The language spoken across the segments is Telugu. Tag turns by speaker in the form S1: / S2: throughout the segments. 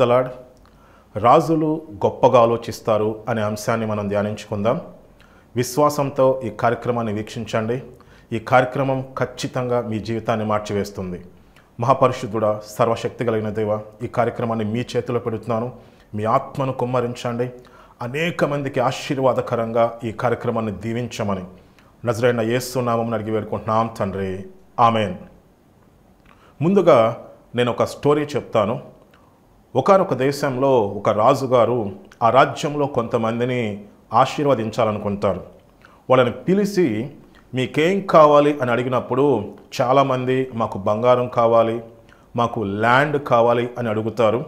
S1: దలాడ్ రాజులు గొప్పగా ఆలోచిస్తారు అనే అంశాన్ని మనం ధ్యానించుకుందాం విశ్వాసంతో ఈ కార్యక్రమాన్ని వీక్షించండి ఈ కార్యక్రమం ఖచ్చితంగా మీ జీవితాన్ని మార్చివేస్తుంది మహాపరిశుద్ధుడ సర్వశక్తి కలిగిన దేవ ఈ కార్యక్రమాన్ని మీ చేతిలో పెడుతున్నాను మీ ఆత్మను కుమ్మరించండి అనేక మందికి ఆశీర్వాదకరంగా ఈ కార్యక్రమాన్ని దీవించమని నజరైన నామం అడిగి వేడుకుంటున్నాం తండ్రి ఆమెన్ ముందుగా నేను ఒక స్టోరీ చెప్తాను ఒకనొక దేశంలో ఒక రాజుగారు ఆ రాజ్యంలో కొంతమందిని ఆశీర్వదించాలనుకుంటారు వాళ్ళని పిలిచి మీకేం కావాలి అని అడిగినప్పుడు చాలామంది మాకు బంగారం కావాలి మాకు ల్యాండ్ కావాలి అని అడుగుతారు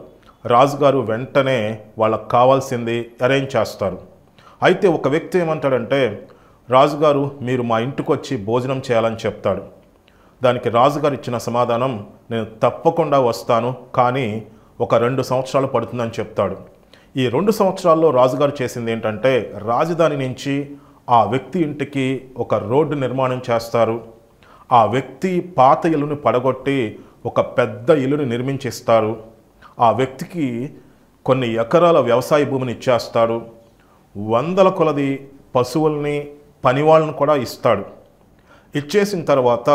S1: రాజుగారు వెంటనే వాళ్ళకు కావాల్సింది అరేంజ్ చేస్తారు అయితే ఒక వ్యక్తి ఏమంటాడంటే రాజుగారు మీరు మా ఇంటికి వచ్చి భోజనం చేయాలని చెప్తాడు దానికి రాజుగారు ఇచ్చిన సమాధానం నేను తప్పకుండా వస్తాను కానీ ఒక రెండు సంవత్సరాలు పడుతుందని చెప్తాడు ఈ రెండు సంవత్సరాల్లో రాజుగారు చేసింది ఏంటంటే రాజధాని నుంచి ఆ వ్యక్తి ఇంటికి ఒక రోడ్డు నిర్మాణం చేస్తారు ఆ వ్యక్తి పాత ఇల్లును పడగొట్టి ఒక పెద్ద ఇల్లుని నిర్మించిస్తారు ఆ వ్యక్తికి కొన్ని ఎకరాల వ్యవసాయ భూమిని ఇచ్చేస్తాడు వందల కొలది పశువుల్ని పనివాళ్ళను కూడా ఇస్తాడు ఇచ్చేసిన తర్వాత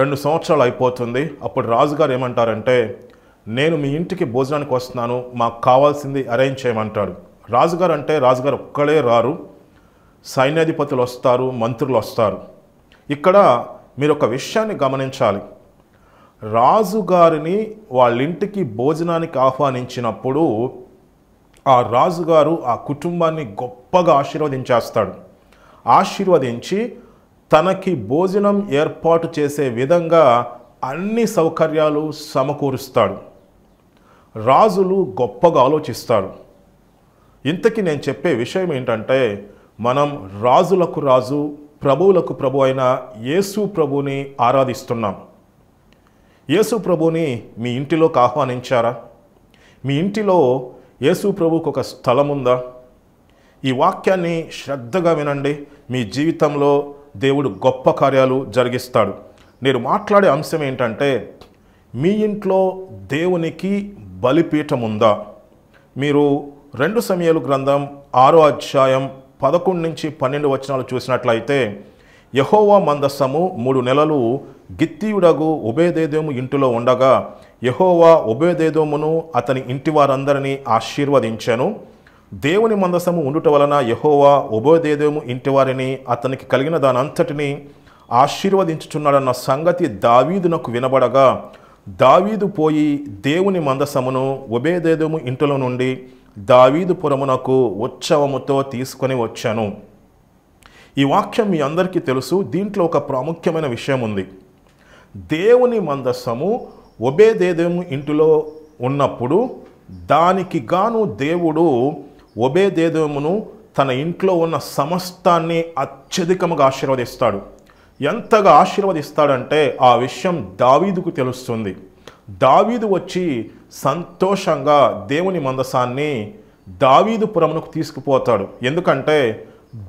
S1: రెండు సంవత్సరాలు అయిపోతుంది అప్పుడు రాజుగారు ఏమంటారంటే నేను మీ ఇంటికి భోజనానికి వస్తున్నాను మాకు కావాల్సింది అరేంజ్ చేయమంటాడు రాజుగారు అంటే రాజుగారు ఒక్కడే రారు సైన్యాధిపతులు వస్తారు మంత్రులు వస్తారు ఇక్కడ మీరు ఒక విషయాన్ని గమనించాలి రాజుగారిని వాళ్ళింటికి భోజనానికి ఆహ్వానించినప్పుడు ఆ రాజుగారు ఆ కుటుంబాన్ని గొప్పగా ఆశీర్వదించేస్తాడు ఆశీర్వదించి తనకి భోజనం ఏర్పాటు చేసే విధంగా అన్ని సౌకర్యాలు సమకూరుస్తాడు రాజులు గొప్పగా ఆలోచిస్తారు ఇంతకీ నేను చెప్పే విషయం ఏంటంటే మనం రాజులకు రాజు ప్రభువులకు ప్రభు అయిన యేసు ప్రభుని ఆరాధిస్తున్నాం యేసు ప్రభుని మీ ఇంటిలోకి ఆహ్వానించారా మీ ఇంటిలో యేసు ప్రభుకు ఒక స్థలం ఉందా ఈ వాక్యాన్ని శ్రద్ధగా వినండి మీ జీవితంలో దేవుడు గొప్ప కార్యాలు జరిగిస్తాడు నేను మాట్లాడే అంశం ఏంటంటే మీ ఇంట్లో దేవునికి బలిపీఠం ఉందా మీరు రెండు సమయాలు గ్రంథం ఆరో అధ్యాయం పదకొండు నుంచి పన్నెండు వచనాలు చూసినట్లయితే యహోవా మందస్సము మూడు నెలలు గిత్తీయుడగు ఉభయదేదోము ఇంటిలో ఉండగా యహోవా ఉభయదేదోమును అతని ఇంటి వారందరినీ ఆశీర్వదించాను దేవుని మందసము ఉండుట వలన యహోవా ఉభయదేదేము ఇంటివారిని అతనికి కలిగిన అంతటిని ఆశీర్వదించుచున్నాడన్న సంగతి దావీదునకు వినబడగా దావీదు పోయి దేవుని మందసమును ఉబేదేదము ఇంటిలో నుండి దావీదు పురమునకు ఉత్సవముతో తీసుకొని వచ్చాను ఈ వాక్యం మీ అందరికీ తెలుసు దీంట్లో ఒక ప్రాముఖ్యమైన విషయం ఉంది దేవుని మందస్సము ఒబేదేదేము ఇంటిలో ఉన్నప్పుడు దానికి గాను దేవుడు ఒబేదేదేమును తన ఇంట్లో ఉన్న సమస్తాన్ని అత్యధికముగా ఆశీర్వదిస్తాడు ఎంతగా ఆశీర్వదిస్తాడంటే ఆ విషయం దావీదుకు తెలుస్తుంది దావీదు వచ్చి సంతోషంగా దేవుని మందసాన్ని దావీదు పురమునకు తీసుకుపోతాడు ఎందుకంటే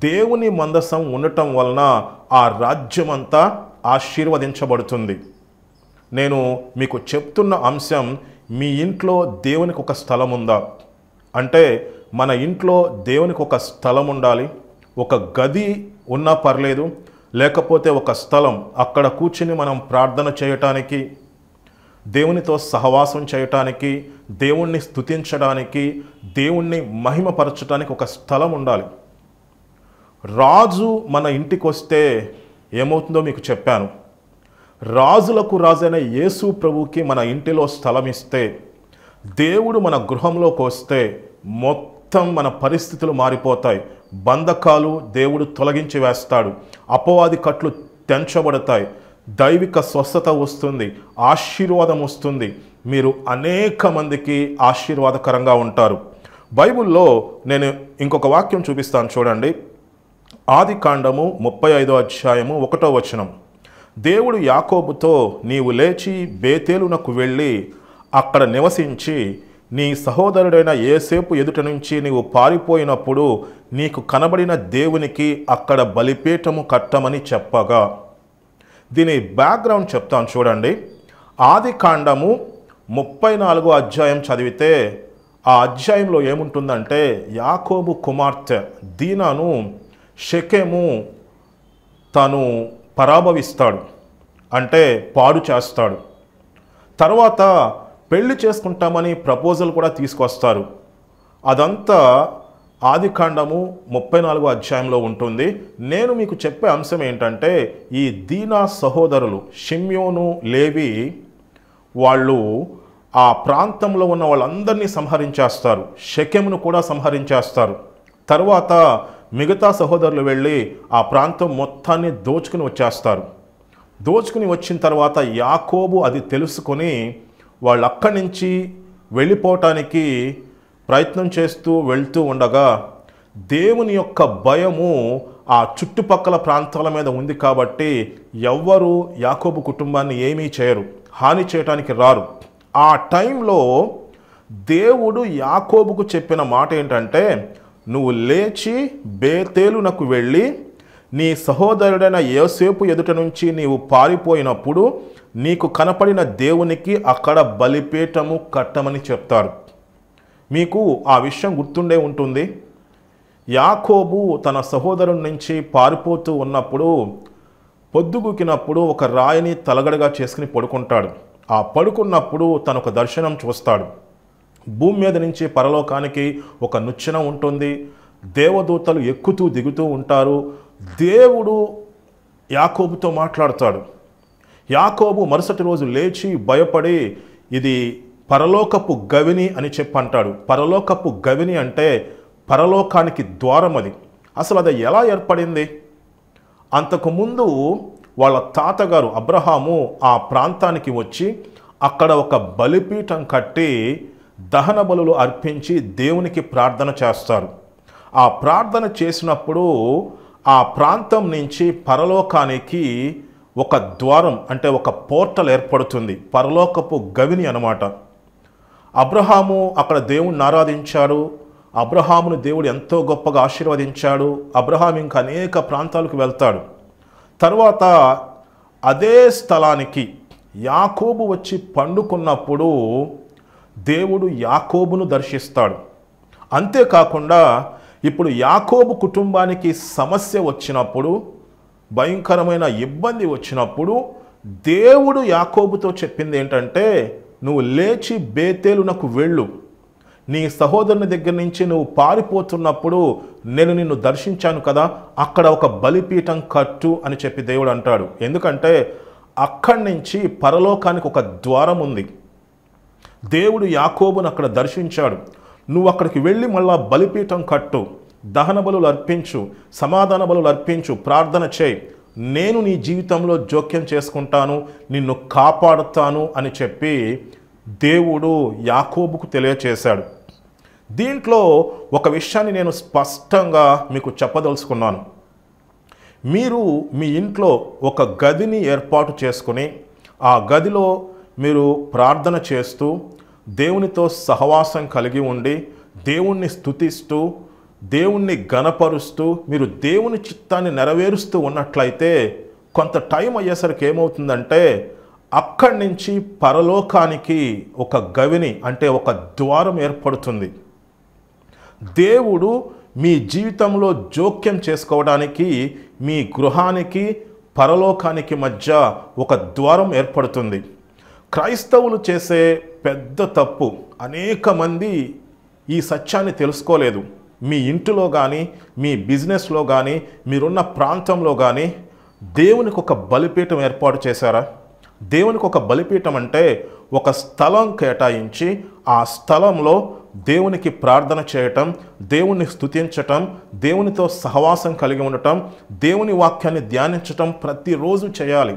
S1: దేవుని మందసం ఉండటం వలన ఆ రాజ్యం అంతా ఆశీర్వదించబడుతుంది నేను మీకు చెప్తున్న అంశం మీ ఇంట్లో దేవునికి ఒక స్థలం ఉందా అంటే మన ఇంట్లో దేవునికి ఒక స్థలం ఉండాలి ఒక గది ఉన్నా పర్లేదు లేకపోతే ఒక స్థలం అక్కడ కూర్చుని మనం ప్రార్థన చేయటానికి దేవునితో సహవాసం చేయటానికి దేవుణ్ణి స్థుతించడానికి దేవుణ్ణి మహిమపరచడానికి ఒక స్థలం ఉండాలి రాజు మన ఇంటికి వస్తే ఏమవుతుందో మీకు చెప్పాను రాజులకు రాజైన యేసు ప్రభుకి మన ఇంటిలో స్థలం ఇస్తే దేవుడు మన గృహంలోకి వస్తే మొత్తం మన పరిస్థితులు మారిపోతాయి బంధకాలు దేవుడు తొలగించి వేస్తాడు అపవాది కట్లు తెంచబడతాయి దైవిక స్వస్థత వస్తుంది ఆశీర్వాదం వస్తుంది మీరు అనేక మందికి ఆశీర్వాదకరంగా ఉంటారు బైబిల్లో నేను ఇంకొక వాక్యం చూపిస్తాను చూడండి ఆది కాండము ముప్పై ఐదో అధ్యాయము ఒకటో వచనం దేవుడు యాకోబుతో నీవు లేచి బేతేలునకు వెళ్ళి అక్కడ నివసించి నీ సహోదరుడైన ఏసేపు ఎదుట నుంచి నీవు పారిపోయినప్పుడు నీకు కనబడిన దేవునికి అక్కడ బలిపీఠము కట్టమని చెప్పగా దీని బ్యాక్గ్రౌండ్ చెప్తాను చూడండి ఆది కాండము ముప్పై నాలుగో అధ్యాయం చదివితే ఆ అధ్యాయంలో ఏముంటుందంటే యాకోబు కుమార్తె దీనాను షెకెము తను పరాభవిస్తాడు అంటే పాడు చేస్తాడు తర్వాత పెళ్లి చేసుకుంటామని ప్రపోజల్ కూడా తీసుకొస్తారు అదంతా ఆదికాండము ముప్పై నాలుగో అధ్యాయంలో ఉంటుంది నేను మీకు చెప్పే అంశం ఏంటంటే ఈ దీనా సహోదరులు షిమ్యోను లేవి వాళ్ళు ఆ ప్రాంతంలో ఉన్న వాళ్ళందరినీ సంహరించేస్తారు శక్యమును కూడా సంహరించేస్తారు తర్వాత మిగతా సహోదరులు వెళ్ళి ఆ ప్రాంతం మొత్తాన్ని దోచుకుని వచ్చేస్తారు దోచుకుని వచ్చిన తర్వాత యాకోబు అది తెలుసుకొని వాళ్ళు అక్కడి నుంచి వెళ్ళిపోవటానికి ప్రయత్నం చేస్తూ వెళ్తూ ఉండగా దేవుని యొక్క భయము ఆ చుట్టుపక్కల ప్రాంతాల మీద ఉంది కాబట్టి ఎవ్వరూ యాకోబు కుటుంబాన్ని ఏమీ చేయరు హాని చేయటానికి రారు ఆ టైంలో దేవుడు యాకోబుకు చెప్పిన మాట ఏంటంటే నువ్వు లేచి బేతేలు నాకు వెళ్ళి నీ సహోదరుడైన ఏసేపు ఎదుట నుంచి నీవు పారిపోయినప్పుడు నీకు కనపడిన దేవునికి అక్కడ బలిపీఠము కట్టమని చెప్తారు మీకు ఆ విషయం గుర్తుండే ఉంటుంది యాకోబు తన సహోదరుడి నుంచి పారిపోతూ ఉన్నప్పుడు పొద్దుగుకినప్పుడు ఒక రాయిని తలగడగా చేసుకుని పడుకుంటాడు ఆ పడుకున్నప్పుడు తనొక దర్శనం చూస్తాడు భూమి మీద నుంచి పరలోకానికి ఒక నుచ్చనం ఉంటుంది దేవదూతలు ఎక్కుతూ దిగుతూ ఉంటారు దేవుడు యాకోబుతో మాట్లాడతాడు యాకోబు మరుసటి రోజు లేచి భయపడి ఇది పరలోకపు గవిని అని చెప్పి అంటాడు పరలోకపు గవిని అంటే పరలోకానికి ద్వారం అది అసలు అది ఎలా ఏర్పడింది అంతకుముందు వాళ్ళ తాతగారు అబ్రహాము ఆ ప్రాంతానికి వచ్చి అక్కడ ఒక బలిపీఠం కట్టి దహన బలులు అర్పించి దేవునికి ప్రార్థన చేస్తారు ఆ ప్రార్థన చేసినప్పుడు ఆ ప్రాంతం నుంచి పరలోకానికి ఒక ద్వారం అంటే ఒక పోర్టల్ ఏర్పడుతుంది పరలోకపు గవిని అనమాట అబ్రహాము అక్కడ దేవుణ్ణి ఆరాధించాడు అబ్రహామును దేవుడు ఎంతో గొప్పగా ఆశీర్వదించాడు అబ్రహాం ఇంకా అనేక ప్రాంతాలకు వెళ్తాడు తర్వాత అదే స్థలానికి యాకోబు వచ్చి పండుకున్నప్పుడు దేవుడు యాకోబును దర్శిస్తాడు అంతేకాకుండా ఇప్పుడు యాకోబు కుటుంబానికి సమస్య వచ్చినప్పుడు భయంకరమైన ఇబ్బంది వచ్చినప్పుడు దేవుడు యాకోబుతో చెప్పింది ఏంటంటే నువ్వు లేచి బేతేలు నాకు వెళ్ళు నీ సహోదరుని దగ్గర నుంచి నువ్వు పారిపోతున్నప్పుడు నేను నిన్ను దర్శించాను కదా అక్కడ ఒక బలిపీఠం కట్టు అని చెప్పి దేవుడు అంటాడు ఎందుకంటే అక్కడి నుంచి పరలోకానికి ఒక ద్వారం ఉంది దేవుడు యాకోబును అక్కడ దర్శించాడు నువ్వు అక్కడికి వెళ్ళి మళ్ళా బలిపీఠం కట్టు దహన బలులు అర్పించు సమాధాన బలులు అర్పించు ప్రార్థన చేయి నేను నీ జీవితంలో జోక్యం చేసుకుంటాను నిన్ను కాపాడుతాను అని చెప్పి దేవుడు యాకోబుకు తెలియచేశాడు దీంట్లో ఒక విషయాన్ని నేను స్పష్టంగా మీకు చెప్పదలుచుకున్నాను మీరు మీ ఇంట్లో ఒక గదిని ఏర్పాటు చేసుకుని ఆ గదిలో మీరు ప్రార్థన చేస్తూ దేవునితో సహవాసం కలిగి ఉండి దేవుణ్ణి స్థుతిస్తూ దేవుణ్ణి గనపరుస్తూ మీరు దేవుని చిత్తాన్ని నెరవేరుస్తూ ఉన్నట్లయితే కొంత టైం అయ్యేసరికి ఏమవుతుందంటే అక్కడి నుంచి పరలోకానికి ఒక గవిని అంటే ఒక ద్వారం ఏర్పడుతుంది దేవుడు మీ జీవితంలో జోక్యం చేసుకోవడానికి మీ గృహానికి పరలోకానికి మధ్య ఒక ద్వారం ఏర్పడుతుంది క్రైస్తవులు చేసే పెద్ద తప్పు అనేక మంది ఈ సత్యాన్ని తెలుసుకోలేదు మీ ఇంటిలో కానీ మీ బిజినెస్లో కానీ మీరున్న ప్రాంతంలో కానీ దేవునికి ఒక బలిపీఠం ఏర్పాటు చేశారా దేవునికి ఒక బలిపీఠం అంటే ఒక స్థలం కేటాయించి ఆ స్థలంలో దేవునికి ప్రార్థన చేయటం దేవుణ్ణి స్థుతించటం దేవునితో సహవాసం కలిగి ఉండటం దేవుని వాక్యాన్ని ధ్యానించటం ప్రతిరోజు చేయాలి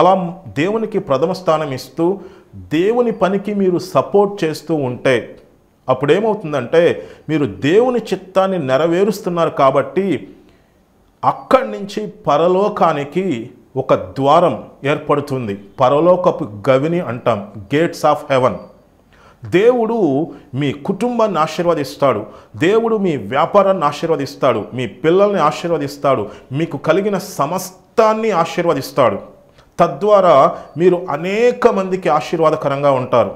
S1: అలా దేవునికి ప్రథమ స్థానం ఇస్తూ దేవుని పనికి మీరు సపోర్ట్ చేస్తూ ఉంటే అప్పుడు ఏమవుతుందంటే మీరు దేవుని చిత్తాన్ని నెరవేరుస్తున్నారు కాబట్టి అక్కడి నుంచి పరలోకానికి ఒక ద్వారం ఏర్పడుతుంది పరలోకపు గవిని అంటాం గేట్స్ ఆఫ్ హెవెన్ దేవుడు మీ కుటుంబాన్ని ఆశీర్వదిస్తాడు దేవుడు మీ వ్యాపారాన్ని ఆశీర్వదిస్తాడు మీ పిల్లల్ని ఆశీర్వదిస్తాడు మీకు కలిగిన సమస్తాన్ని ఆశీర్వదిస్తాడు తద్వారా మీరు అనేక మందికి ఆశీర్వాదకరంగా ఉంటారు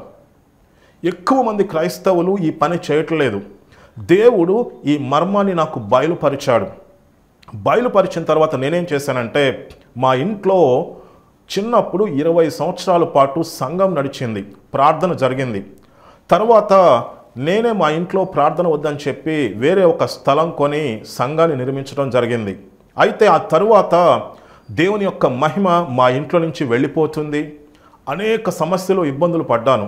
S1: ఎక్కువ మంది క్రైస్తవులు ఈ పని చేయట్లేదు దేవుడు ఈ మర్మాన్ని నాకు బయలుపరిచాడు బయలుపరిచిన తర్వాత నేనేం చేశానంటే మా ఇంట్లో చిన్నప్పుడు ఇరవై సంవత్సరాల పాటు సంఘం నడిచింది ప్రార్థన జరిగింది తర్వాత నేనే మా ఇంట్లో ప్రార్థన వద్దని చెప్పి వేరే ఒక స్థలం కొని సంఘాన్ని నిర్మించడం జరిగింది అయితే ఆ తరువాత దేవుని యొక్క మహిమ మా ఇంట్లో నుంచి వెళ్ళిపోతుంది అనేక సమస్యలు ఇబ్బందులు పడ్డాను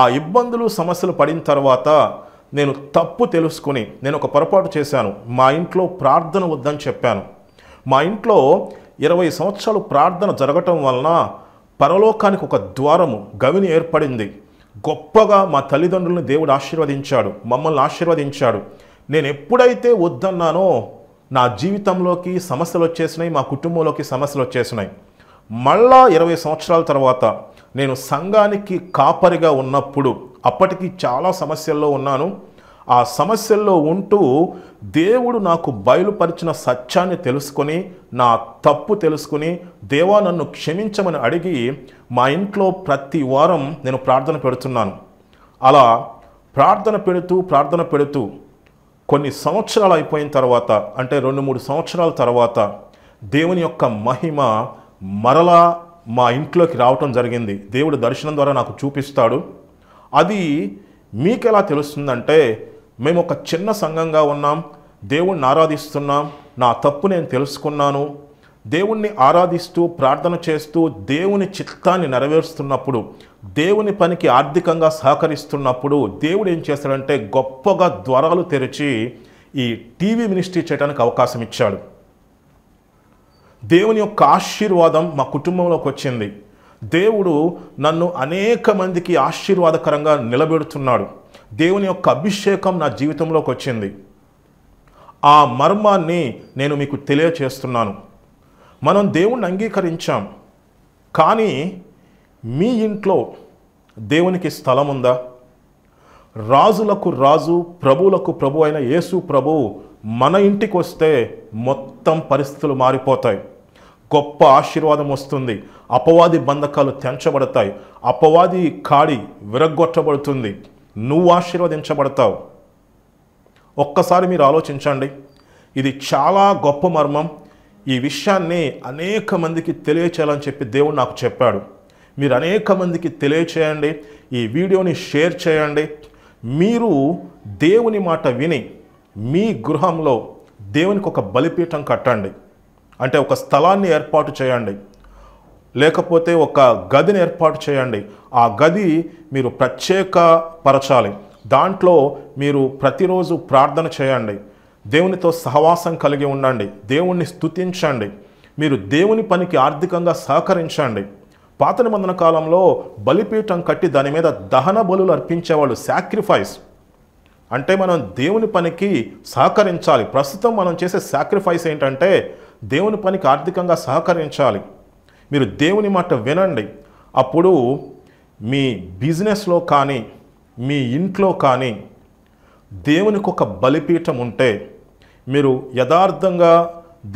S1: ఆ ఇబ్బందులు సమస్యలు పడిన తర్వాత నేను తప్పు తెలుసుకుని నేను ఒక పొరపాటు చేశాను మా ఇంట్లో ప్రార్థన వద్దని చెప్పాను మా ఇంట్లో ఇరవై సంవత్సరాలు ప్రార్థన జరగటం వలన పరలోకానికి ఒక ద్వారము గవిని ఏర్పడింది గొప్పగా మా తల్లిదండ్రులను దేవుడు ఆశీర్వదించాడు మమ్మల్ని ఆశీర్వదించాడు నేను ఎప్పుడైతే వద్దన్నానో నా జీవితంలోకి సమస్యలు వచ్చేసినాయి మా కుటుంబంలోకి సమస్యలు వచ్చేసినాయి మళ్ళా ఇరవై సంవత్సరాల తర్వాత నేను సంఘానికి కాపరిగా ఉన్నప్పుడు అప్పటికి చాలా సమస్యల్లో ఉన్నాను ఆ సమస్యల్లో ఉంటూ దేవుడు నాకు బయలుపరిచిన సత్యాన్ని తెలుసుకొని నా తప్పు తెలుసుకుని దేవా నన్ను క్షమించమని అడిగి మా ఇంట్లో ప్రతి వారం నేను ప్రార్థన పెడుతున్నాను అలా ప్రార్థన పెడుతూ ప్రార్థన పెడుతూ కొన్ని సంవత్సరాలు అయిపోయిన తర్వాత అంటే రెండు మూడు సంవత్సరాల తర్వాత దేవుని యొక్క మహిమ మరలా మా ఇంట్లోకి రావటం జరిగింది దేవుడు దర్శనం ద్వారా నాకు చూపిస్తాడు అది మీకు ఎలా తెలుస్తుందంటే మేము ఒక చిన్న సంఘంగా ఉన్నాం దేవుణ్ణి ఆరాధిస్తున్నాం నా తప్పు నేను తెలుసుకున్నాను దేవుణ్ణి ఆరాధిస్తూ ప్రార్థన చేస్తూ దేవుని చిత్తాన్ని నెరవేరుస్తున్నప్పుడు దేవుని పనికి ఆర్థికంగా సహకరిస్తున్నప్పుడు దేవుడు ఏం చేస్తాడంటే గొప్పగా ద్వారాలు తెరిచి ఈ టీవీ మినిస్ట్రీ చేయడానికి అవకాశం ఇచ్చాడు దేవుని యొక్క ఆశీర్వాదం మా కుటుంబంలోకి వచ్చింది దేవుడు నన్ను అనేక మందికి ఆశీర్వాదకరంగా నిలబెడుతున్నాడు దేవుని యొక్క అభిషేకం నా జీవితంలోకి వచ్చింది ఆ మర్మాన్ని నేను మీకు తెలియచేస్తున్నాను మనం దేవుణ్ణి అంగీకరించాం కానీ మీ ఇంట్లో దేవునికి స్థలం ఉందా రాజులకు రాజు ప్రభువులకు ప్రభు అయిన యేసు ప్రభు మన ఇంటికి వస్తే మొత్తం పరిస్థితులు మారిపోతాయి గొప్ప ఆశీర్వాదం వస్తుంది అపవాది బంధకాలు తెంచబడతాయి అపవాది కాడి విరగ్గొట్టబడుతుంది నువ్వు ఆశీర్వదించబడతావు ఒక్కసారి మీరు ఆలోచించండి ఇది చాలా గొప్ప మర్మం ఈ విషయాన్ని అనేక మందికి తెలియచేయాలని చెప్పి దేవుడు నాకు చెప్పాడు మీరు అనేక మందికి తెలియచేయండి ఈ వీడియోని షేర్ చేయండి మీరు దేవుని మాట విని మీ గృహంలో దేవునికి ఒక బలిపీఠం కట్టండి అంటే ఒక స్థలాన్ని ఏర్పాటు చేయండి లేకపోతే ఒక గదిని ఏర్పాటు చేయండి ఆ గది మీరు ప్రత్యేక పరచాలి దాంట్లో మీరు ప్రతిరోజు ప్రార్థన చేయండి దేవునితో సహవాసం కలిగి ఉండండి దేవుణ్ణి స్థుతించండి మీరు దేవుని పనికి ఆర్థికంగా సహకరించండి పాత నిబంధన కాలంలో బలిపీఠం కట్టి దాని మీద దహన బలులు అర్పించేవాళ్ళు సాక్రిఫైస్ అంటే మనం దేవుని పనికి సహకరించాలి ప్రస్తుతం మనం చేసే సాక్రిఫైస్ ఏంటంటే దేవుని పనికి ఆర్థికంగా సహకరించాలి మీరు దేవుని మాట వినండి అప్పుడు మీ బిజినెస్లో కానీ మీ ఇంట్లో కానీ దేవునికి ఒక బలిపీఠం ఉంటే మీరు యథార్థంగా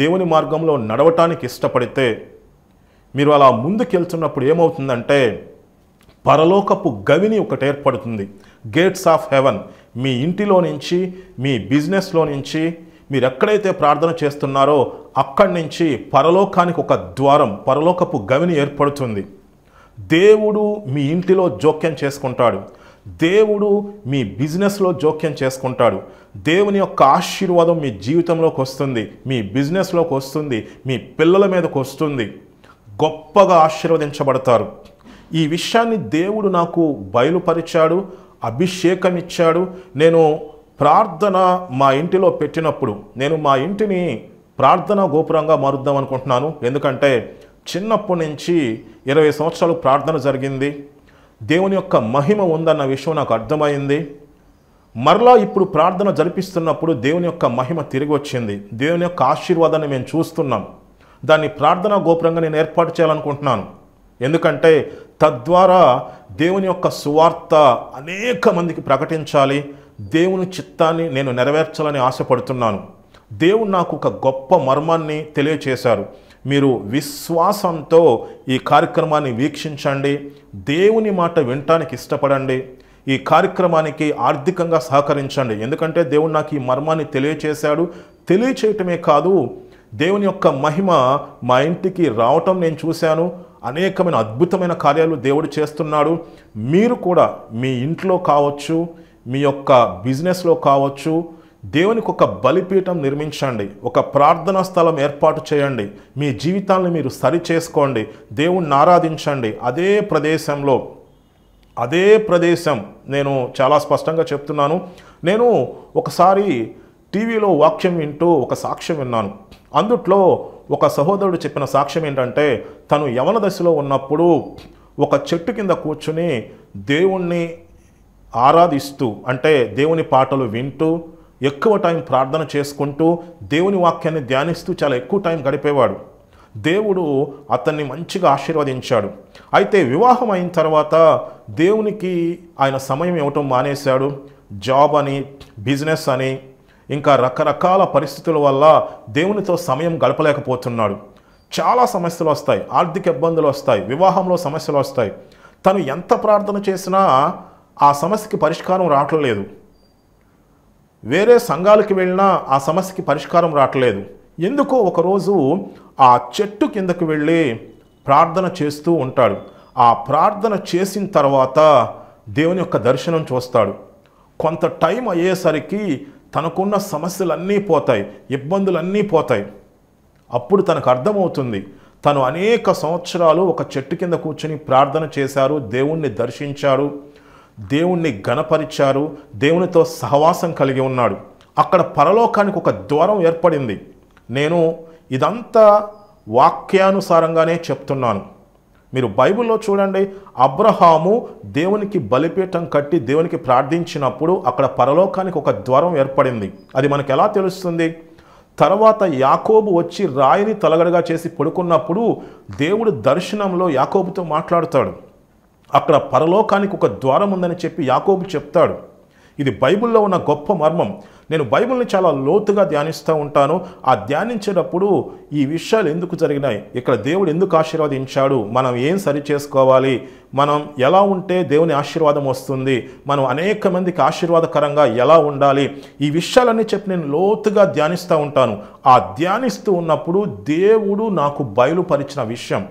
S1: దేవుని మార్గంలో నడవటానికి ఇష్టపడితే మీరు అలా ముందుకెళ్తున్నప్పుడు ఏమవుతుందంటే పరలోకపు గవిని ఒకటి ఏర్పడుతుంది గేట్స్ ఆఫ్ హెవెన్ మీ ఇంటిలో నుంచి మీ బిజినెస్లో నుంచి మీరు ఎక్కడైతే ప్రార్థన చేస్తున్నారో అక్కడి నుంచి పరలోకానికి ఒక ద్వారం పరలోకపు గవిని ఏర్పడుతుంది దేవుడు మీ ఇంటిలో జోక్యం చేసుకుంటాడు దేవుడు మీ బిజినెస్లో జోక్యం చేసుకుంటాడు దేవుని యొక్క ఆశీర్వాదం మీ జీవితంలోకి వస్తుంది మీ బిజినెస్లోకి వస్తుంది మీ పిల్లల మీదకి వస్తుంది గొప్పగా ఆశీర్వదించబడతారు ఈ విషయాన్ని దేవుడు నాకు బయలుపరిచాడు అభిషేకం ఇచ్చాడు నేను ప్రార్థన మా ఇంటిలో పెట్టినప్పుడు నేను మా ఇంటిని ప్రార్థన గోపురంగా మారుద్దాం అనుకుంటున్నాను ఎందుకంటే చిన్నప్పటి నుంచి ఇరవై సంవత్సరాలు ప్రార్థన జరిగింది దేవుని యొక్క మహిమ ఉందన్న విషయం నాకు అర్థమైంది మరలా ఇప్పుడు ప్రార్థన జరిపిస్తున్నప్పుడు దేవుని యొక్క మహిమ తిరిగి వచ్చింది దేవుని యొక్క ఆశీర్వాదాన్ని మేము చూస్తున్నాం దాన్ని ప్రార్థన గోపురంగా నేను ఏర్పాటు చేయాలనుకుంటున్నాను ఎందుకంటే తద్వారా దేవుని యొక్క సువార్త అనేక మందికి ప్రకటించాలి దేవుని చిత్తాన్ని నేను నెరవేర్చాలని ఆశపడుతున్నాను దేవుడు నాకు ఒక గొప్ప మర్మాన్ని తెలియచేశారు మీరు విశ్వాసంతో ఈ కార్యక్రమాన్ని వీక్షించండి దేవుని మాట వినటానికి ఇష్టపడండి ఈ కార్యక్రమానికి ఆర్థికంగా సహకరించండి ఎందుకంటే దేవుడు నాకు ఈ మర్మాన్ని తెలియచేశాడు తెలియచేయటమే కాదు దేవుని యొక్క మహిమ మా ఇంటికి రావటం నేను చూశాను అనేకమైన అద్భుతమైన కార్యాలు దేవుడు చేస్తున్నాడు మీరు కూడా మీ ఇంట్లో కావచ్చు మీ యొక్క బిజినెస్లో కావచ్చు దేవునికి ఒక బలిపీఠం నిర్మించండి ఒక ప్రార్థనా స్థలం ఏర్పాటు చేయండి మీ జీవితాన్ని మీరు సరి చేసుకోండి దేవుణ్ణి ఆరాధించండి అదే ప్రదేశంలో అదే ప్రదేశం నేను చాలా స్పష్టంగా చెప్తున్నాను నేను ఒకసారి టీవీలో వాక్యం వింటూ ఒక సాక్ష్యం విన్నాను అందుట్లో ఒక సహోదరుడు చెప్పిన సాక్ష్యం ఏంటంటే తను యవన దశలో ఉన్నప్పుడు ఒక చెట్టు కింద కూర్చుని దేవుణ్ణి ఆరాధిస్తూ అంటే దేవుని పాటలు వింటూ ఎక్కువ టైం ప్రార్థన చేసుకుంటూ దేవుని వాక్యాన్ని ధ్యానిస్తూ చాలా ఎక్కువ టైం గడిపేవాడు దేవుడు అతన్ని మంచిగా ఆశీర్వదించాడు అయితే వివాహం అయిన తర్వాత దేవునికి ఆయన సమయం ఇవ్వటం మానేశాడు జాబ్ అని బిజినెస్ అని ఇంకా రకరకాల పరిస్థితుల వల్ల దేవునితో సమయం గడపలేకపోతున్నాడు చాలా సమస్యలు వస్తాయి ఆర్థిక ఇబ్బందులు వస్తాయి వివాహంలో సమస్యలు వస్తాయి తను ఎంత ప్రార్థన చేసినా ఆ సమస్యకి పరిష్కారం రావటం లేదు వేరే సంఘాలకి వెళ్ళినా ఆ సమస్యకి పరిష్కారం రావట్లేదు ఎందుకో ఒకరోజు ఆ చెట్టు కిందకు వెళ్ళి ప్రార్థన చేస్తూ ఉంటాడు ఆ ప్రార్థన చేసిన తర్వాత దేవుని యొక్క దర్శనం చూస్తాడు కొంత టైం అయ్యేసరికి తనకున్న సమస్యలన్నీ పోతాయి ఇబ్బందులన్నీ పోతాయి అప్పుడు తనకు అర్థమవుతుంది తను అనేక సంవత్సరాలు ఒక చెట్టు కింద కూర్చొని ప్రార్థన చేశారు దేవుణ్ణి దర్శించారు దేవుణ్ణి గణపరిచారు దేవునితో సహవాసం కలిగి ఉన్నాడు అక్కడ పరలోకానికి ఒక ద్వారం ఏర్పడింది నేను ఇదంతా వాక్యానుసారంగానే చెప్తున్నాను మీరు బైబిల్లో చూడండి అబ్రహాము దేవునికి బలిపీఠం కట్టి దేవునికి ప్రార్థించినప్పుడు అక్కడ పరలోకానికి ఒక ద్వారం ఏర్పడింది అది మనకు ఎలా తెలుస్తుంది తర్వాత యాకోబు వచ్చి రాయిని తలగడగా చేసి పడుకున్నప్పుడు దేవుడు దర్శనంలో యాకోబుతో మాట్లాడుతాడు అక్కడ పరలోకానికి ఒక ద్వారం ఉందని చెప్పి యాకోబు చెప్తాడు ఇది బైబిల్లో ఉన్న గొప్ప మర్మం నేను బైబిల్ని చాలా లోతుగా ధ్యానిస్తూ ఉంటాను ఆ ధ్యానించేటప్పుడు ఈ విషయాలు ఎందుకు జరిగినాయి ఇక్కడ దేవుడు ఎందుకు ఆశీర్వదించాడు మనం ఏం సరి చేసుకోవాలి మనం ఎలా ఉంటే దేవుని ఆశీర్వాదం వస్తుంది మనం అనేక మందికి ఆశీర్వాదకరంగా ఎలా ఉండాలి ఈ విషయాలన్నీ చెప్పి నేను లోతుగా ధ్యానిస్తూ ఉంటాను ఆ ధ్యానిస్తూ ఉన్నప్పుడు దేవుడు నాకు బయలుపరిచిన విషయం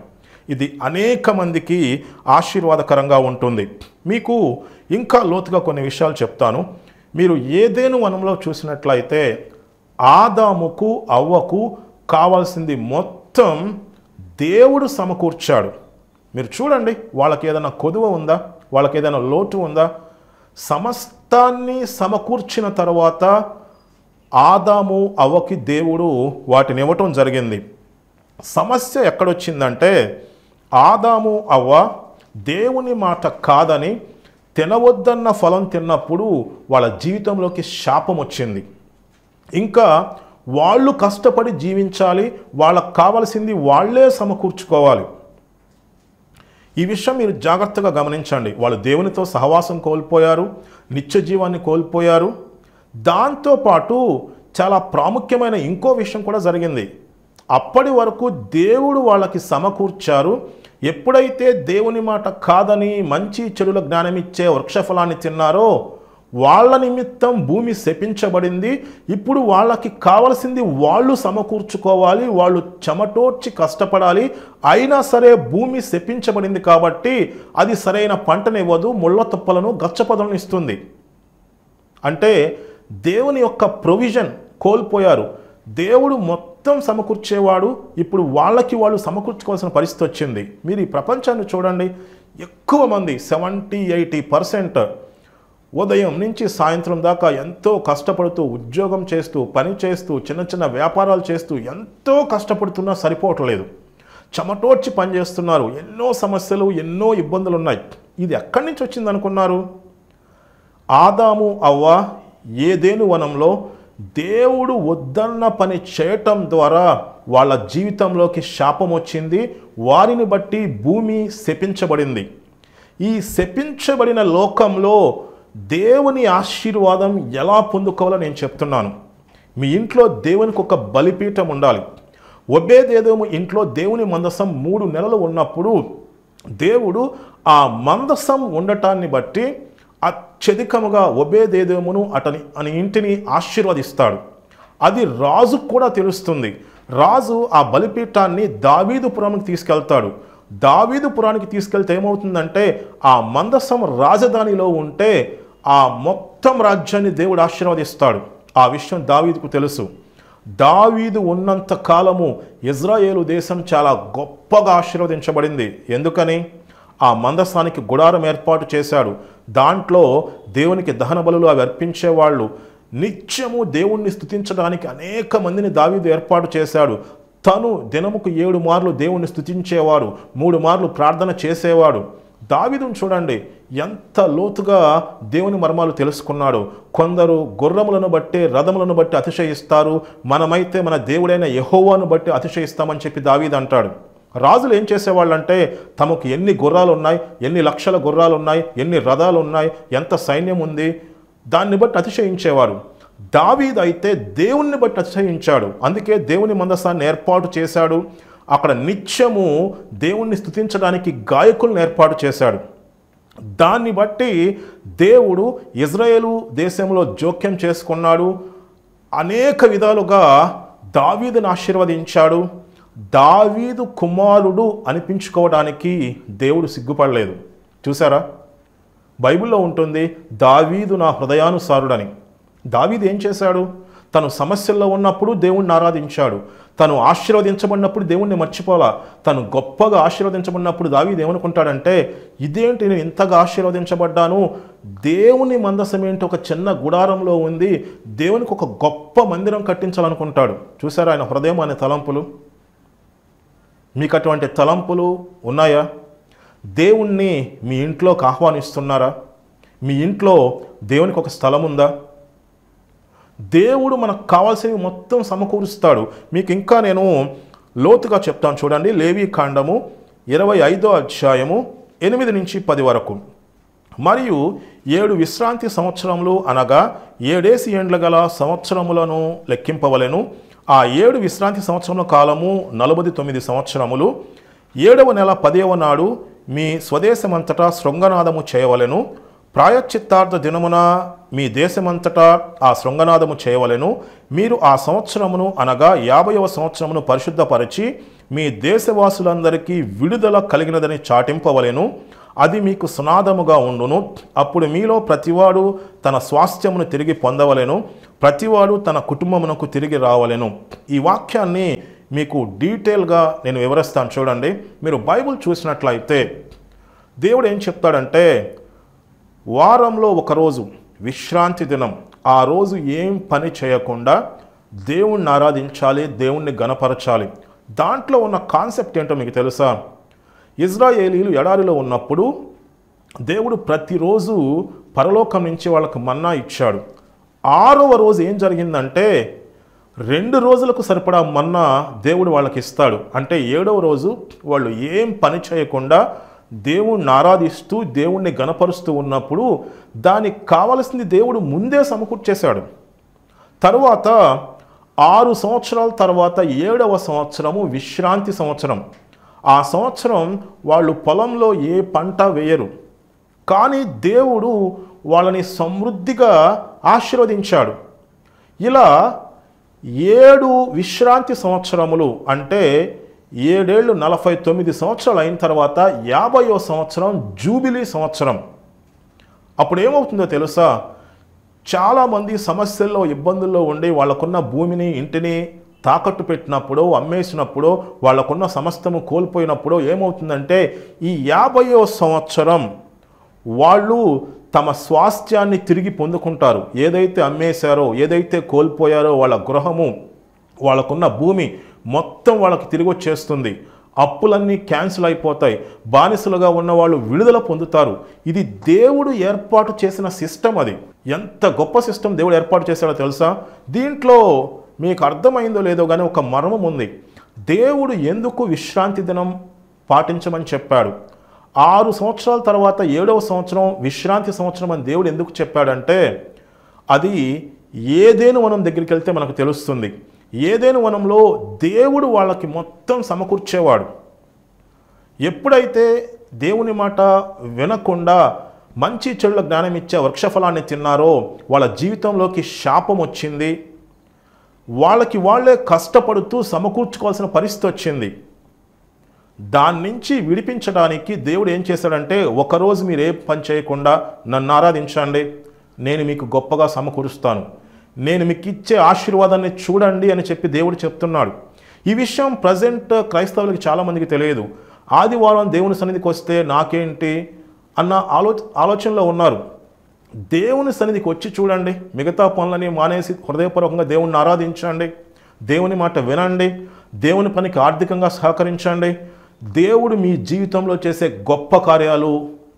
S1: ఇది అనేక మందికి ఆశీర్వాదకరంగా ఉంటుంది మీకు ఇంకా లోతుగా కొన్ని విషయాలు చెప్తాను మీరు ఏదేను వనంలో చూసినట్లయితే ఆదాముకు అవ్వకు కావాల్సింది మొత్తం దేవుడు సమకూర్చాడు మీరు చూడండి వాళ్ళకి ఏదైనా కొదువ ఉందా వాళ్ళకి ఏదైనా లోటు ఉందా సమస్తాన్ని సమకూర్చిన తర్వాత ఆదాము అవ్వకి దేవుడు వాటిని ఇవ్వటం జరిగింది సమస్య ఎక్కడొచ్చిందంటే ఆదాము అవ్వ దేవుని మాట కాదని తినవద్దన్న ఫలం తిన్నప్పుడు వాళ్ళ జీవితంలోకి శాపం వచ్చింది ఇంకా వాళ్ళు కష్టపడి జీవించాలి వాళ్ళకు కావలసింది వాళ్లే సమకూర్చుకోవాలి ఈ విషయం మీరు జాగ్రత్తగా గమనించండి వాళ్ళు దేవునితో సహవాసం కోల్పోయారు నిత్య జీవాన్ని కోల్పోయారు దాంతోపాటు చాలా ప్రాముఖ్యమైన ఇంకో విషయం కూడా జరిగింది అప్పటి వరకు దేవుడు వాళ్ళకి సమకూర్చారు ఎప్పుడైతే దేవుని మాట కాదని మంచి చెడుల జ్ఞానమిచ్చే వృక్షఫలాన్ని తిన్నారో వాళ్ళ నిమిత్తం భూమి శపించబడింది ఇప్పుడు వాళ్ళకి కావలసింది వాళ్ళు సమకూర్చుకోవాలి వాళ్ళు చెమటోడ్చి కష్టపడాలి అయినా సరే భూమి శపించబడింది కాబట్టి అది సరైన పంటనివ్వదు ముళ్ళ తుప్పలను గచ్చపదలను ఇస్తుంది అంటే దేవుని యొక్క ప్రొవిజన్ కోల్పోయారు దేవుడు మొత్తం మొత్తం సమకూర్చేవాడు ఇప్పుడు వాళ్ళకి వాళ్ళు సమకూర్చుకోవాల్సిన పరిస్థితి వచ్చింది మీరు ఈ ప్రపంచాన్ని చూడండి ఎక్కువ మంది సెవెంటీ ఎయిటీ పర్సెంట్ ఉదయం నుంచి సాయంత్రం దాకా ఎంతో కష్టపడుతూ ఉద్యోగం చేస్తూ పని చేస్తూ చిన్న చిన్న వ్యాపారాలు చేస్తూ ఎంతో కష్టపడుతున్నా సరిపోవట్లేదు చెమటోడ్చి పనిచేస్తున్నారు ఎన్నో సమస్యలు ఎన్నో ఇబ్బందులు ఉన్నాయి ఇది ఎక్కడి నుంచి వచ్చింది అనుకున్నారు ఆదాము అవ్వ ఏదేను వనంలో దేవుడు వద్దన్న పని చేయటం ద్వారా వాళ్ళ జీవితంలోకి శాపం వచ్చింది వారిని బట్టి భూమి శపించబడింది ఈ శపించబడిన లోకంలో దేవుని ఆశీర్వాదం ఎలా పొందుకోవాలో నేను చెప్తున్నాను మీ ఇంట్లో దేవునికి ఒక బలిపీఠం ఉండాలి ఒబేదేదేము ఇంట్లో దేవుని మందసం మూడు నెలలు ఉన్నప్పుడు దేవుడు ఆ మందసం ఉండటాన్ని బట్టి అత్యధికముగా ఒబేదేదేమును అతని అని ఇంటిని ఆశీర్వదిస్తాడు అది రాజు కూడా తెలుస్తుంది రాజు ఆ బలిపీఠాన్ని దావీదుపురానికి తీసుకెళ్తాడు దావీదుపురానికి తీసుకెళ్తే ఏమవుతుందంటే ఆ మందసం రాజధానిలో ఉంటే ఆ మొత్తం రాజ్యాన్ని దేవుడు ఆశీర్వదిస్తాడు ఆ విషయం దావీదుకు తెలుసు దావీదు ఉన్నంత కాలము ఇజ్రాయేలు దేశం చాలా గొప్పగా ఆశీర్వదించబడింది ఎందుకని ఆ మందస్థానికి గుడారం ఏర్పాటు చేశాడు దాంట్లో దేవునికి దహన బలులు అవి అర్పించేవాళ్ళు నిత్యము దేవుణ్ణి స్థుతించడానికి అనేక మందిని దావీదు ఏర్పాటు చేశాడు తను దినముకు ఏడు మార్లు దేవుణ్ణి స్థుతించేవాడు మూడు మార్లు ప్రార్థన చేసేవాడు దావిదును చూడండి ఎంత లోతుగా దేవుని మర్మాలు తెలుసుకున్నాడు కొందరు గుర్రములను బట్టి రథములను బట్టి అతిశయిస్తారు మనమైతే మన దేవుడైన యహోవాను బట్టి అతిశయిస్తామని చెప్పి దావీదు అంటాడు రాజులు ఏం చేసేవాళ్ళు అంటే తమకు ఎన్ని గుర్రాలు ఉన్నాయి ఎన్ని లక్షల గుర్రాలు ఉన్నాయి ఎన్ని రథాలు ఉన్నాయి ఎంత సైన్యం ఉంది దాన్ని బట్టి అతిశయించేవారు దావీద్ అయితే దేవుణ్ణి బట్టి అతిశయించాడు అందుకే దేవుని మందస్థాన్ని ఏర్పాటు చేశాడు అక్కడ నిత్యము దేవుణ్ణి స్థుతించడానికి గాయకులను ఏర్పాటు చేశాడు దాన్ని బట్టి దేవుడు ఇజ్రాయేలు దేశంలో జోక్యం చేసుకున్నాడు అనేక విధాలుగా దావీదును ఆశీర్వదించాడు దావీదు కుమారుడు అనిపించుకోవడానికి దేవుడు సిగ్గుపడలేదు చూసారా బైబిల్లో ఉంటుంది దావీదు నా హృదయానుసారుడని దావీదు ఏం చేశాడు తను సమస్యల్లో ఉన్నప్పుడు దేవుణ్ణి ఆరాధించాడు తను ఆశీర్వదించబడినప్పుడు దేవుణ్ణి మర్చిపోలా తను గొప్పగా ఆశీర్వదించబడినప్పుడు దావీది ఏమనుకుంటాడంటే ఇదేంటి నేను ఇంతగా ఆశీర్వదించబడ్డాను దేవుని మందసం ఏంటి ఒక చిన్న గుడారంలో ఉంది దేవునికి ఒక గొప్ప మందిరం కట్టించాలనుకుంటాడు చూసారా ఆయన హృదయం అనే తలంపులు మీకు అటువంటి తలంపులు ఉన్నాయా దేవుణ్ణి మీ ఇంట్లోకి ఆహ్వానిస్తున్నారా మీ ఇంట్లో దేవునికి ఒక స్థలం ఉందా దేవుడు మనకు కావాల్సినవి మొత్తం సమకూరుస్తాడు మీకు ఇంకా నేను లోతుగా చెప్తాను చూడండి లేవి కాండము ఇరవై ఐదో అధ్యాయము ఎనిమిది నుంచి పది వరకు మరియు ఏడు విశ్రాంతి సంవత్సరములు అనగా ఏడేసి ఏండ్ల గల సంవత్సరములను లెక్కింపవలెను ఆ ఏడు విశ్రాంతి సంవత్సరముల కాలము నలభై తొమ్మిది సంవత్సరములు ఏడవ నెల పదేవ నాడు మీ స్వదేశమంతటా శృంగనాదము చేయవలెను ప్రాయశ్చిత్తార్థ దినమున మీ దేశమంతటా ఆ శృంగనాదము చేయవలెను మీరు ఆ సంవత్సరమును అనగా యాభైవ సంవత్సరమును పరిశుద్ధపరిచి మీ దేశవాసులందరికీ విడుదల కలిగినదని చాటింపవలెను అది మీకు సునాదముగా ఉండును అప్పుడు మీలో ప్రతివాడు తన స్వాస్థ్యమును తిరిగి పొందవలెను ప్రతివాడు తన కుటుంబమునకు తిరిగి రావాలను ఈ వాక్యాన్ని మీకు డీటెయిల్గా నేను వివరిస్తాను చూడండి మీరు బైబుల్ చూసినట్లయితే దేవుడు ఏం చెప్తాడంటే వారంలో ఒకరోజు విశ్రాంతి దినం ఆ రోజు ఏం పని చేయకుండా దేవుణ్ణి ఆరాధించాలి దేవుణ్ణి గణపరచాలి దాంట్లో ఉన్న కాన్సెప్ట్ ఏంటో మీకు తెలుసా ఇజ్రాయేలీలు ఎడారిలో ఉన్నప్పుడు దేవుడు ప్రతిరోజు పరలోకం నుంచి వాళ్ళకు మన్నా ఇచ్చాడు ఆరవ రోజు ఏం జరిగిందంటే రెండు రోజులకు సరిపడా మన్నా దేవుడు వాళ్ళకి ఇస్తాడు అంటే ఏడవ రోజు వాళ్ళు ఏం పని చేయకుండా దేవుణ్ణి ఆరాధిస్తూ దేవుణ్ణి గణపరుస్తూ ఉన్నప్పుడు దానికి కావలసింది దేవుడు ముందే సమకూర్చేశాడు తరువాత ఆరు సంవత్సరాల తర్వాత ఏడవ సంవత్సరము విశ్రాంతి సంవత్సరం ఆ సంవత్సరం వాళ్ళు పొలంలో ఏ పంట వేయరు కానీ దేవుడు వాళ్ళని సమృద్ధిగా ఆశీర్వదించాడు ఇలా ఏడు విశ్రాంతి సంవత్సరములు అంటే ఏడేళ్ళు నలభై తొమ్మిది సంవత్సరాలు అయిన తర్వాత యాభయో సంవత్సరం జూబిలీ సంవత్సరం అప్పుడు ఏమవుతుందో తెలుసా చాలామంది సమస్యల్లో ఇబ్బందుల్లో ఉండి వాళ్ళకున్న భూమిని ఇంటిని తాకట్టు పెట్టినప్పుడు అమ్మేసినప్పుడు వాళ్ళకున్న సమస్తము కోల్పోయినప్పుడు ఏమవుతుందంటే ఈ యాభయో సంవత్సరం వాళ్ళు తమ స్వాస్థ్యాన్ని తిరిగి పొందుకుంటారు ఏదైతే అమ్మేశారో ఏదైతే కోల్పోయారో వాళ్ళ గృహము వాళ్ళకున్న భూమి మొత్తం వాళ్ళకి తిరిగి వచ్చేస్తుంది అప్పులన్నీ క్యాన్సిల్ అయిపోతాయి బానిసలుగా ఉన్న వాళ్ళు విడుదల పొందుతారు ఇది దేవుడు ఏర్పాటు చేసిన సిస్టమ్ అది ఎంత గొప్ప సిస్టమ్ దేవుడు ఏర్పాటు చేశాడో తెలుసా దీంట్లో మీకు అర్థమైందో లేదో కానీ ఒక మర్మం ఉంది దేవుడు ఎందుకు విశ్రాంతి దినం పాటించమని చెప్పాడు ఆరు సంవత్సరాల తర్వాత ఏడవ సంవత్సరం విశ్రాంతి సంవత్సరం అని దేవుడు ఎందుకు చెప్పాడంటే అది ఏదేను వనం దగ్గరికి వెళ్తే మనకు తెలుస్తుంది ఏదేను వనంలో దేవుడు వాళ్ళకి మొత్తం సమకూర్చేవాడు ఎప్పుడైతే దేవుని మాట వినకుండా మంచి చెడుల జ్ఞానం ఇచ్చే వృక్షఫలాన్ని తిన్నారో వాళ్ళ జీవితంలోకి శాపం వచ్చింది వాళ్ళకి వాళ్ళే కష్టపడుతూ సమకూర్చుకోవాల్సిన పరిస్థితి వచ్చింది దాని నుంచి విడిపించడానికి దేవుడు ఏం చేశాడంటే ఒకరోజు మీరు ఏ పని చేయకుండా నన్ను ఆరాధించండి నేను మీకు గొప్పగా సమకూరుస్తాను నేను మీకు ఇచ్చే ఆశీర్వాదాన్ని చూడండి అని చెప్పి దేవుడు చెప్తున్నాడు ఈ విషయం ప్రజెంట్ క్రైస్తవులకి చాలామందికి తెలియదు ఆదివారం దేవుని సన్నిధికి వస్తే నాకేంటి అన్న ఆలో ఆలోచనలో ఉన్నారు దేవుని సన్నిధికి వచ్చి చూడండి మిగతా పనులని మానేసి హృదయపూర్వకంగా దేవుణ్ణి ఆరాధించండి దేవుని మాట వినండి దేవుని పనికి ఆర్థికంగా సహకరించండి దేవుడు మీ జీవితంలో చేసే గొప్ప కార్యాలు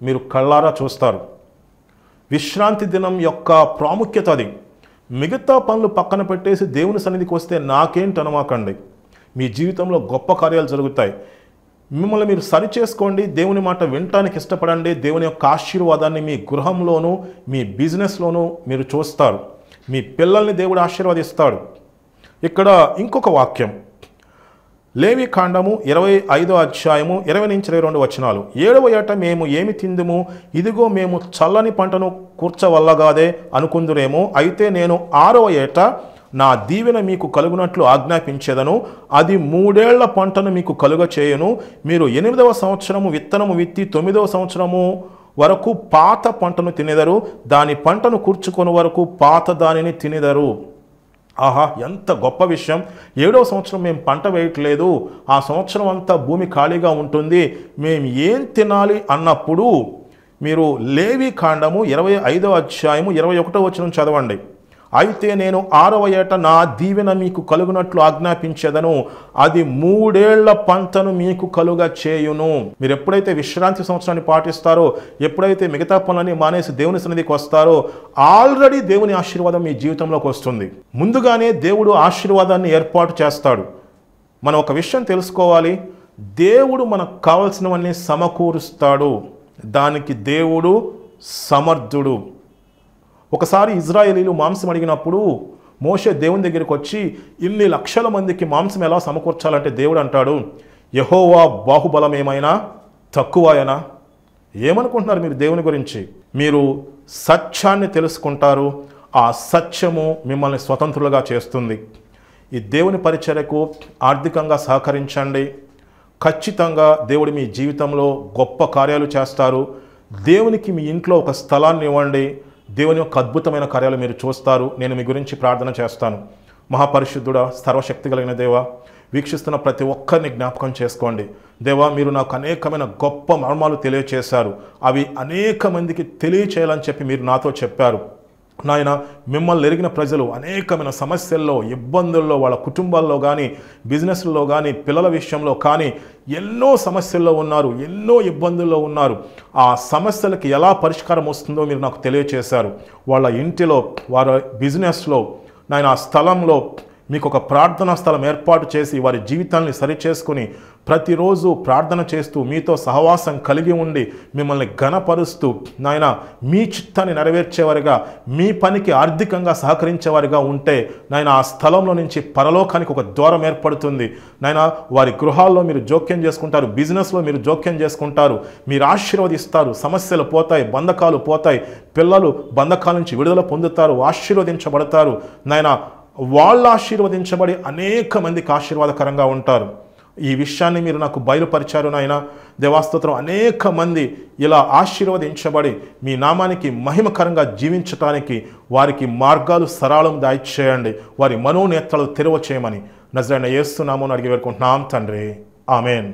S1: మీరు కళ్ళారా చూస్తారు విశ్రాంతి దినం యొక్క ప్రాముఖ్యత అది మిగతా పనులు పక్కన పెట్టేసి దేవుని సన్నిధికి వస్తే నాకేంటి అనమాకండి మీ జీవితంలో గొప్ప కార్యాలు జరుగుతాయి మిమ్మల్ని మీరు సరి చేసుకోండి దేవుని మాట వినటానికి ఇష్టపడండి దేవుని యొక్క ఆశీర్వాదాన్ని మీ గృహంలోనూ మీ బిజినెస్లోనూ మీరు చూస్తారు మీ పిల్లల్ని దేవుడు ఆశీర్వాదిస్తాడు ఇక్కడ ఇంకొక వాక్యం లేవి కాండము ఇరవై ఐదో అధ్యాయము ఇరవై నుంచి ఇరవై రెండు వచనాలు ఏడవ ఏట మేము ఏమి తిందుము ఇదిగో మేము చల్లని పంటను కూర్చవల్లగాదే అనుకుందురేమో అయితే నేను ఆరవ ఏట నా దీవెన మీకు కలుగునట్లు ఆజ్ఞాపించేదను అది మూడేళ్ల పంటను మీకు కలుగ చేయను మీరు ఎనిమిదవ సంవత్సరము విత్తనము విత్తి తొమ్మిదవ సంవత్సరము వరకు పాత పంటను తినేదరు దాని పంటను కూర్చుకొని వరకు పాత దానిని తినేదరు ఆహా ఎంత గొప్ప విషయం ఏడవ సంవత్సరం మేము పంట వేయట్లేదు ఆ సంవత్సరం అంతా భూమి ఖాళీగా ఉంటుంది మేము ఏం తినాలి అన్నప్పుడు మీరు లేవి కాండము ఇరవై ఐదవ అధ్యాయము ఇరవై ఒకటో వచ్చిన చదవండి అయితే నేను ఆరవ ఏట నా దీవెన మీకు కలుగునట్లు ఆజ్ఞాపించేదను అది మూడేళ్ల పంటను మీకు కలుగ చేయును మీరు ఎప్పుడైతే విశ్రాంతి సంవత్సరాన్ని పాటిస్తారో ఎప్పుడైతే మిగతా పనులని మానేసి దేవుని సన్నిధికి వస్తారో ఆల్రెడీ దేవుని ఆశీర్వాదం మీ జీవితంలోకి వస్తుంది ముందుగానే దేవుడు ఆశీర్వాదాన్ని ఏర్పాటు చేస్తాడు మనం ఒక విషయం తెలుసుకోవాలి దేవుడు మనకు కావలసినవన్నీ సమకూరుస్తాడు దానికి దేవుడు సమర్థుడు ఒకసారి ఇజ్రాయేలీలు మాంసం అడిగినప్పుడు మోషే దేవుని దగ్గరికి వచ్చి ఇన్ని లక్షల మందికి మాంసం ఎలా సమకూర్చాలంటే దేవుడు అంటాడు యహోవా బాహుబలం ఏమైనా తక్కువయనా ఏమనుకుంటున్నారు మీరు దేవుని గురించి మీరు సత్యాన్ని తెలుసుకుంటారు ఆ సత్యము మిమ్మల్ని స్వతంత్రులుగా చేస్తుంది ఈ దేవుని పరిచర్యకు ఆర్థికంగా సహకరించండి ఖచ్చితంగా దేవుడు మీ జీవితంలో గొప్ప కార్యాలు చేస్తారు దేవునికి మీ ఇంట్లో ఒక స్థలాన్ని ఇవ్వండి దేవుని యొక్క అద్భుతమైన కార్యాలు మీరు చూస్తారు నేను మీ గురించి ప్రార్థన చేస్తాను మహాపరిశుద్ధుడ సర్వశక్తి కలిగిన దేవ వీక్షిస్తున్న ప్రతి ఒక్కరిని జ్ఞాపకం చేసుకోండి దేవా మీరు నాకు అనేకమైన గొప్ప మర్మాలు తెలియచేశారు అవి అనేక మందికి తెలియచేయాలని చెప్పి మీరు నాతో చెప్పారు నాయన మిమ్మల్ని ఎరిగిన ప్రజలు అనేకమైన సమస్యల్లో ఇబ్బందుల్లో వాళ్ళ కుటుంబాల్లో కానీ బిజినెస్లో కానీ పిల్లల విషయంలో కానీ ఎన్నో సమస్యల్లో ఉన్నారు ఎన్నో ఇబ్బందుల్లో ఉన్నారు ఆ సమస్యలకి ఎలా పరిష్కారం వస్తుందో మీరు నాకు తెలియచేశారు వాళ్ళ ఇంటిలో వారి బిజినెస్లో నాయన ఆ స్థలంలో మీకు ఒక ప్రార్థనా స్థలం ఏర్పాటు చేసి వారి సరి సరిచేసుకుని ప్రతిరోజు ప్రార్థన చేస్తూ మీతో సహవాసం కలిగి ఉండి మిమ్మల్ని ఘనపరుస్తూ నాయన మీ చిత్తాన్ని నెరవేర్చేవారిగా మీ పనికి ఆర్థికంగా సహకరించేవారిగా ఉంటే నాయన ఆ స్థలంలో నుంచి పరలోకానికి ఒక ద్వారం ఏర్పడుతుంది నాయన వారి గృహాల్లో మీరు జోక్యం చేసుకుంటారు బిజినెస్లో మీరు జోక్యం చేసుకుంటారు మీరు ఆశీర్వదిస్తారు సమస్యలు పోతాయి బంధకాలు పోతాయి పిల్లలు బంధకాల నుంచి విడుదల పొందుతారు ఆశీర్వదించబడతారు నాయన వాళ్ళు ఆశీర్వదించబడి అనేక మందికి ఆశీర్వాదకరంగా ఉంటారు ఈ విషయాన్ని మీరు నాకు బయలుపరిచారు నాయన దేవాస్తోత్రం అనేక మంది ఇలా ఆశీర్వదించబడి మీ నామానికి మహిమకరంగా జీవించటానికి వారికి మార్గాలు సరళం దాయిచేయండి వారి మనోనేత్రాలు తెరవ చేయమని నజరైన అని అడిగి వేడుకుంటున్నాం తండ్రి ఆమెన్